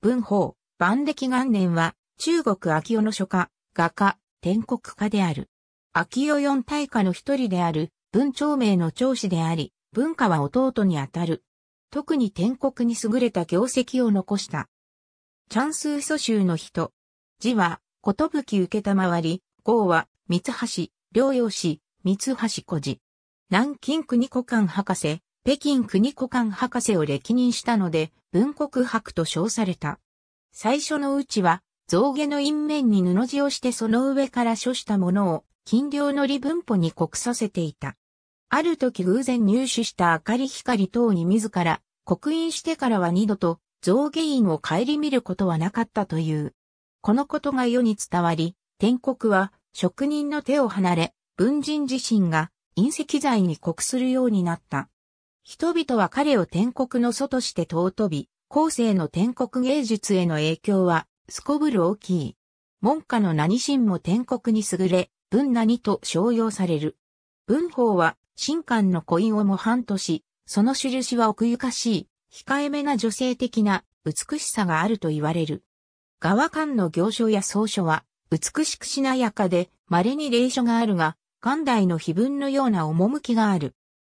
文法、万暦元年は、中国秋代の書家、画家、天国家である。秋代四大家の一人である、文長名の長子であり、文化は弟にあたる。特に天国に優れた業績を残した。チャンス祖州の人。字は、ことぶき受けたまわり、号は、三橋、両用氏、三橋小字。南京国古館博士、北京国古館博士を歴任したので、文国博と称された。最初のうちは、象牙の印面に布地をしてその上から書したものを、金量の利文法に刻させていた。ある時偶然入手した明かり光等に自ら、刻印してからは二度と、象牙印を顧みることはなかったという。このことが世に伝わり、天国は職人の手を離れ、文人自身が隕石材に刻するようになった。人々は彼を天国の祖として尊び、後世の天国芸術への影響は、すこぶる大きい。門下の何神も天国に優れ、文何と称揚される。文法は、神官の恋を模範とし、その印は奥ゆかしい、控えめな女性的な美しさがあると言われる。側官の行書や草書は、美しくしなやかで、稀に霊書があるが、元代の碑文のような趣がある。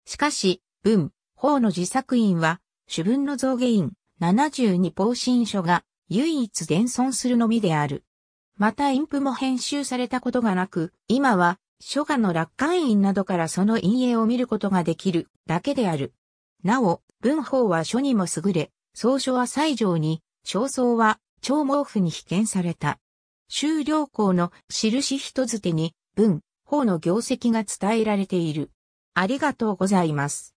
しかし、文、法の自作院は、主文の造下院72方針書が唯一伝存するのみである。また印譜も編集されたことがなく、今は書画の楽観院などからその陰影を見ることができるだけである。なお、文法は書にも優れ、草書は西条に、小僧は長毛布に被験された。修了校の印人づてに文、法の業績が伝えられている。ありがとうございます。